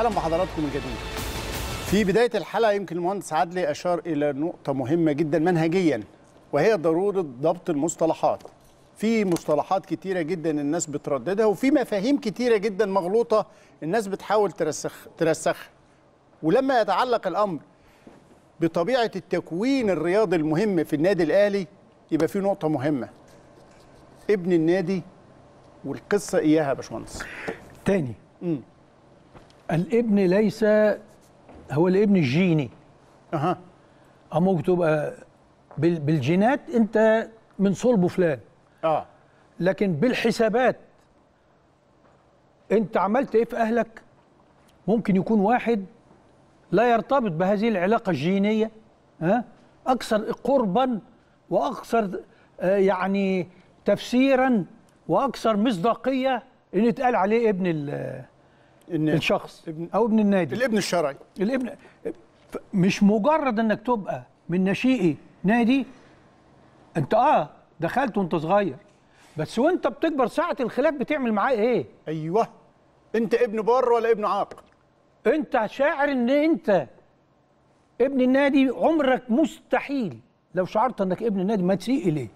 اهلا بحضراتكم من جديد في بدايه الحلقه يمكن المهندس عدلي اشار الى نقطه مهمه جدا منهجيا وهي ضروره ضبط المصطلحات في مصطلحات كتيرة جدا الناس بترددها وفي مفاهيم كتيرة جدا مغلوطة الناس بتحاول ترسخ ترسخها ولما يتعلق الأمر بطبيعة التكوين الرياضي المهم في النادي الأهلي يبقى في نقطة مهمة ابن النادي والقصة إياها يا باشمهندس تاني الابن ليس هو الابن الجيني اها ممكن تبقى بالجينات انت من صلب فلان اه لكن بالحسابات انت عملت ايه في اهلك ممكن يكون واحد لا يرتبط بهذه العلاقه الجينيه ها اكثر قربا واكثر آه، يعني تفسيرا واكثر مصداقيه ان يتقال عليه ابن النادي. الشخص ابن او ابن النادي الابن الشرعي الابن مش مجرد انك تبقى من نشيئي نادي انت اه دخلت وانت صغير بس وانت بتكبر ساعه الخلاف بتعمل معاه ايه ايوه انت ابن بار ولا ابن عاق انت شاعر ان انت ابن النادي عمرك مستحيل لو شعرت انك ابن النادي ما تسيء اليه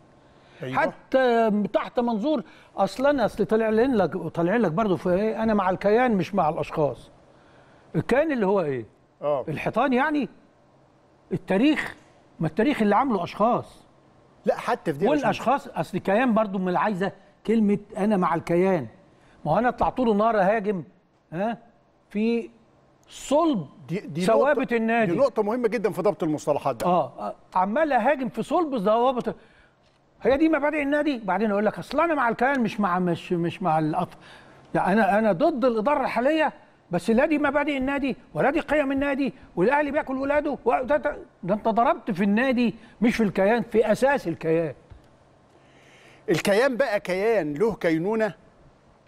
أيوة. حتى تحت منظور اصلا اصل طالع لك طالعين لك برضه في ايه انا مع الكيان مش مع الاشخاص الكيان اللي هو ايه أوه. الحيطان يعني التاريخ ما التاريخ اللي عامله اشخاص لا حتى في دي والاشخاص اصل الكيان برضه من عايزه كلمه انا مع الكيان ما هو انا اطلع طول النهار اهاجم ها في صلب دي دي ثوابت النادي دي نقطه مهمه جدا في ضبط المصطلحات ده اه عمال اهاجم في صلب ضوابط هي دي مبادئ النادي بعدين اقول لك اصل انا مع الكيان مش مع مش مش مع القطر انا انا ضد الاداره الحاليه بس لا دي مبادئ النادي ولا دي قيم النادي والاهلي بياكل ولاده و... ده, ده انت ضربت في النادي مش في الكيان في اساس الكيان الكيان بقى كيان له كينونه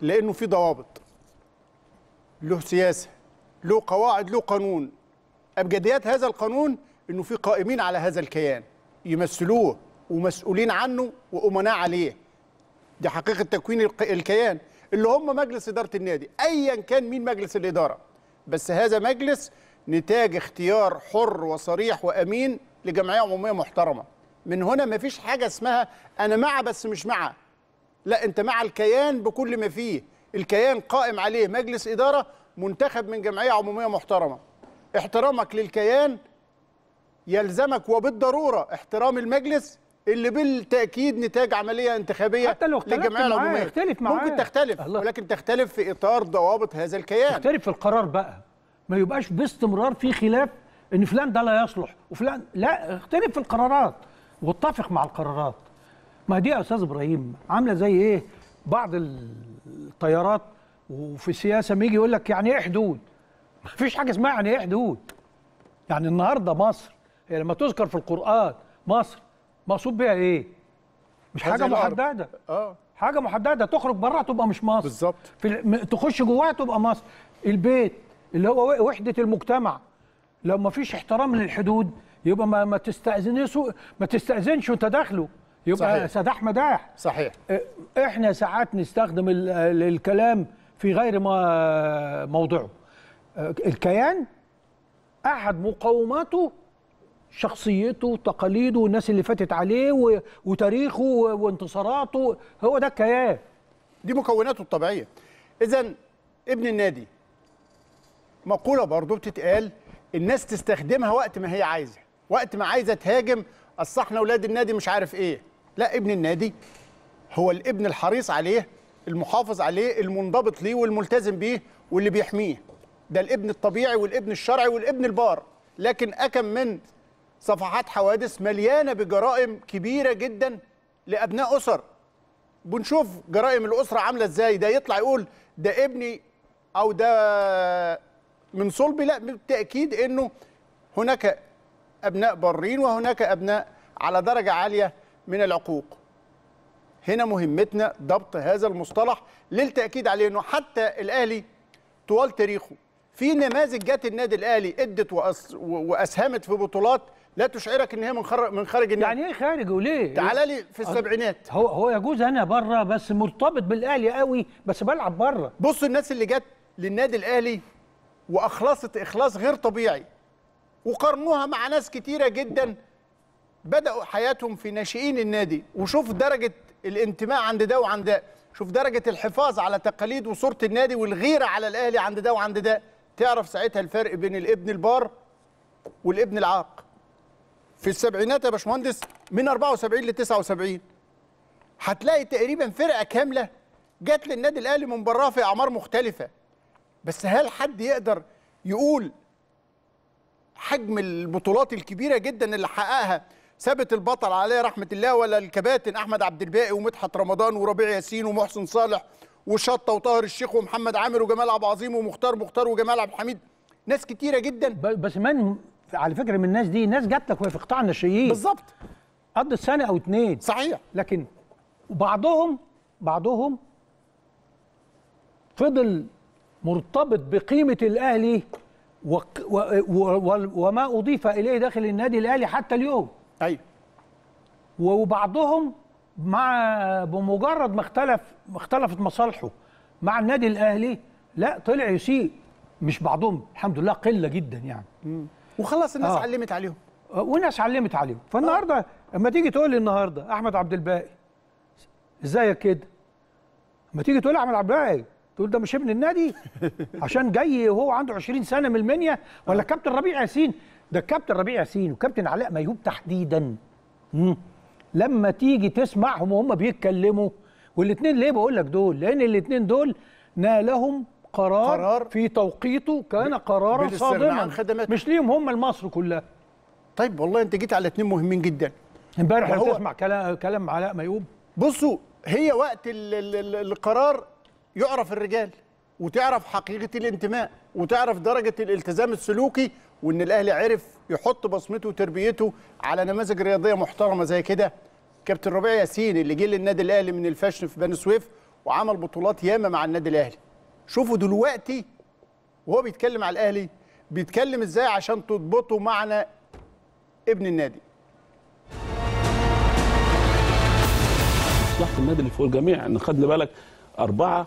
لانه في ضوابط له سياسه له قواعد له قانون ابجديات هذا القانون انه في قائمين على هذا الكيان يمثلوه ومسؤولين عنه وامناء عليه دي حقيقه تكوين الكيان اللي هم مجلس اداره النادي ايا كان مين مجلس الاداره بس هذا مجلس نتاج اختيار حر وصريح وامين لجمعيه عموميه محترمه من هنا ما فيش حاجه اسمها انا مع بس مش مع لا انت مع الكيان بكل ما فيه الكيان قائم عليه مجلس اداره منتخب من جمعيه عموميه محترمه احترامك للكيان يلزمك وبالضروره احترام المجلس اللي بالتاكيد نتاج عمليه انتخابيه حتى لو اختلفت معاه يختلف معاه ممكن تختلف الله. ولكن تختلف في اطار ضوابط هذا الكيان تختلف في القرار بقى ما يبقاش باستمرار في خلاف ان فلان ده لا يصلح وفلان لا اختلف في القرارات واتفق مع القرارات ما دي يا استاذ ابراهيم عامله زي ايه بعض الطيارات وفي السياسه ما يجي يقول لك يعني ايه حدود ما فيش حاجه اسمها يعني ايه حدود يعني النهارده مصر هي لما تذكر في القران مصر مقصود بيها ايه مش حاجه محدده اه حاجه محدده تخرج بره تبقى مش مصر بالظبط ال... تخش جواها تبقى مصر البيت اللي هو وحده المجتمع لو ما فيش احترام للحدود يبقى ما ما تستاذنش ما تستاذنش وانت داخله يبقى صحيح. سداح مداح صحيح إيه، احنا ساعات نستخدم ال... الكلام في غير ما موضعه إيه، الكيان احد مقوماته شخصيته وتقاليده والناس اللي فاتت عليه وتاريخه وانتصاراته هو ده الكيان دي مكوناته الطبيعيه اذا ابن النادي مقوله برضه بتتقال الناس تستخدمها وقت ما هي عايزه وقت ما عايزه تهاجم اصل احنا اولاد النادي مش عارف ايه لا ابن النادي هو الابن الحريص عليه المحافظ عليه المنضبط ليه والملتزم بيه واللي بيحميه ده الابن الطبيعي والابن الشرعي والابن البار لكن اكم من صفحات حوادث مليانه بجرائم كبيره جدا لابناء اسر بنشوف جرائم الاسره عامله ازاي ده يطلع يقول ده ابني او ده من صلبي لا بالتاكيد انه هناك ابناء برين وهناك ابناء على درجه عاليه من العقوق هنا مهمتنا ضبط هذا المصطلح للتاكيد عليه انه حتى الاهلي طوال تاريخه في نماذج جت النادي الاهلي ادت وأس واسهمت في بطولات لا تشعرك ان هي من خارج من خارج النادي يعني ايه خارج وليه؟ تعالى لي في السبعينات هو هو يجوز انا بره بس مرتبط بالاهلي قوي بس بلعب بره بص الناس اللي جت للنادي الاهلي واخلصت اخلاص غير طبيعي وقارنوها مع ناس كتيره جدا بداوا حياتهم في ناشئين النادي وشوف درجه الانتماء عند ده وعند ده شوف درجه الحفاظ على تقاليد وصوره النادي والغيره على الاهلي عند ده وعند ده تعرف ساعتها الفرق بين الابن البار والابن العاق في السبعينات يا باشمهندس من 74 ل 79 هتلاقي تقريبا فرقه كامله جت للنادي الاهلي من براها في اعمار مختلفه بس هل حد يقدر يقول حجم البطولات الكبيره جدا اللي حققها ثابت البطل عليه رحمه الله ولا الكباتن احمد عبد الباقي ومدحت رمضان وربيع ياسين ومحسن صالح وشطه وطاهر الشيخ ومحمد عامر وجمال عبد العظيم ومختار مختار وجمال عبد الحميد ناس كتيره جدا بس من على فكره من الناس دي ناس جات لك وهي في قطاع الناشئين بالظبط قضت سنه او اتنين صحيح لكن وبعضهم بعضهم فضل مرتبط بقيمه الاهلي و... و... و... وما اضيف اليه داخل النادي الاهلي حتى اليوم ايوه وبعضهم مع بمجرد ما اختلف اختلفت مصالحه مع النادي الاهلي لا طلع يسيء مش بعضهم الحمد لله قله جدا يعني مم. وخلاص الناس آه. علمت عليهم آه، وناس علمت عليهم فالنهارده آه. اما تيجي تقول لي النهارده احمد عبد الباقي ازيك كده اما تيجي تقول احمد عبد الباقي تقول ده مش ابن النادي عشان جاي وهو عنده 20 سنه من المنيا ولا آه. كابتن ربيع ياسين ده الكابتن ربيع ياسين وكابتن علاء ميهوب تحديدا مم. لما تيجي تسمعهم وهم بيتكلموا والاثنين ليه بقول لك دول لان الاثنين دول نالهم قرار, قرار في توقيته كان قرارا صادما مش ليهم هم لمصر كلها طيب والله انت جيت على اثنين مهمين جدا امبارح لو تسمع كلام كلام علاء ميوب بصوا هي وقت القرار يعرف الرجال وتعرف حقيقه الانتماء وتعرف درجه الالتزام السلوكي وان الاهلي عرف يحط بصمته وتربيته على نماذج رياضيه محترمه زي كده كابتن ربيع ياسين اللي جه للنادي الاهلي من الفاشن في بني سويف وعمل بطولات ياما مع النادي الاهلي شوفوا دلوقتي وهو بيتكلم على الاهلي بيتكلم ازاي عشان تضبطوا معنى ابن النادي مصلحه النادي اللي فوق الجميع ان خد بالك اربعه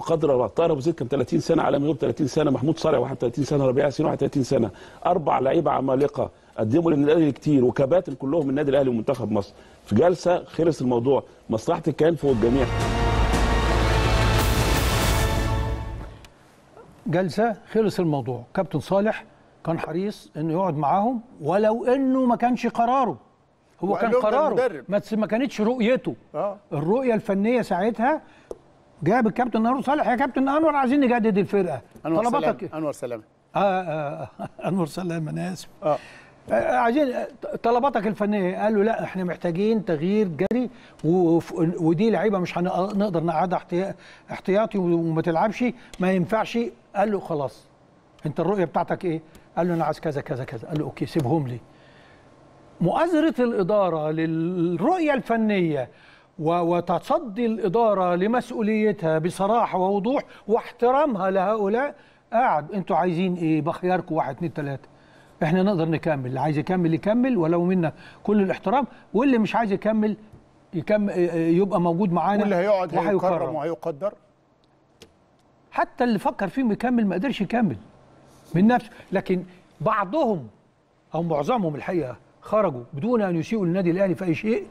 قدر طاهر ابو زيد كان 30 سنه على ميور 30 سنه محمود صالح 31 سنه ربيع ياسين 31 سنه اربع لعيبه عمالقه قدموا للنادي الاهلي كتير وكباتن كلهم من النادي الاهلي ومنتخب مصر في جلسه خلص الموضوع مصلحه الكيان فوق الجميع جلسه خلص الموضوع كابتن صالح كان حريص انه يقعد معاهم ولو انه ما كانش قراره هو كان قراره ما كانتش رؤيته آه. الرؤيه الفنيه ساعتها جاب الكابتن انور صالح يا كابتن انور عايزين نجدد الفرقه أنور طلباتك إيه؟ انور سلامه آه, آه, آه انور سلامه انا اسف آه. آه, آه، عايزين آه، طلباتك الفنيه قال له لا احنا محتاجين تغيير جري ودي لعيبه مش هنقدر نقعدها احتياطي وما تلعبش ما ينفعش قال له خلاص انت الرؤيه بتاعتك ايه؟ قال له انا عايز كذا كذا كذا قال له اوكي سيبهم لي مؤازره الاداره للرؤيه الفنيه وتصدي الإدارة لمسؤوليتها بصراحة ووضوح واحترامها لهؤلاء قاعد انتوا عايزين ايه بخياركم واحد اتنين تلاته احنا نقدر نكمل اللي عايز يكمل يكمل ولو منا كل الاحترام واللي مش عايز يكمل يكمل يبقى موجود معانا واللي هيقعد هيكرم وهيقدر حتى اللي فكر فيهم يكمل ما قدرش يكمل من نفسه لكن بعضهم او معظمهم الحقيقه خرجوا بدون ان يسيئوا للنادي الاهلي في اي شيء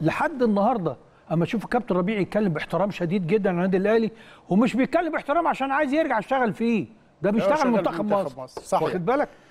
لحد النهارده اما اشوف الكابتن ربيع يتكلم باحترام شديد جدا عن النادي الاهلي ومش بيتكلم باحترام عشان عايز يرجع يشتغل فيه ده بيشتغل منتخب مصر, مصر. صح واخد بالك